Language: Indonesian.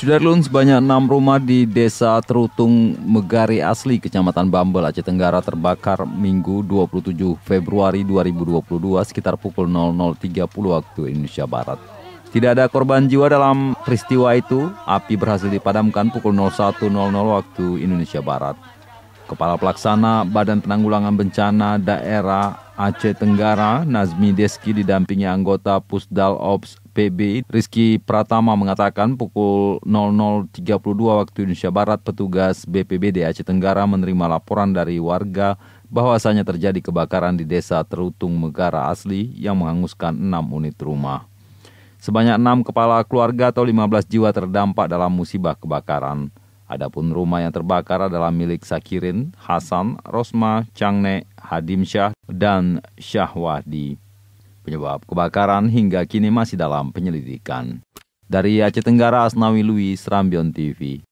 Sudah lun sebanyak enam rumah di Desa Terutung Megari Asli, Kecamatan Bambel, Aceh Tenggara terbakar Minggu 27 Februari 2022 sekitar pukul 00.30 waktu Indonesia Barat. Tidak ada korban jiwa dalam peristiwa itu, api berhasil dipadamkan pukul 01.00 waktu Indonesia Barat. Kepala Pelaksana Badan Penanggulangan Bencana Daerah Aceh Tenggara, Nazmi Deski didampingi anggota Pusdal Ops PB, Rizky Pratama mengatakan pukul 00.32 waktu Indonesia Barat petugas BPBD Aceh Tenggara menerima laporan dari warga bahwasanya terjadi kebakaran di desa Terutung Megara Asli yang menghanguskan 6 unit rumah. Sebanyak 6 kepala keluarga atau 15 jiwa terdampak dalam musibah kebakaran. Adapun rumah yang terbakar adalah milik Sakirin, Hasan, Rosma, Changne, Hadim Shah dan Syahwadi. Penyebab kebakaran hingga kini masih dalam penyelidikan. Dari Aceh Tenggara, Asnawi Lui, Serambion TV.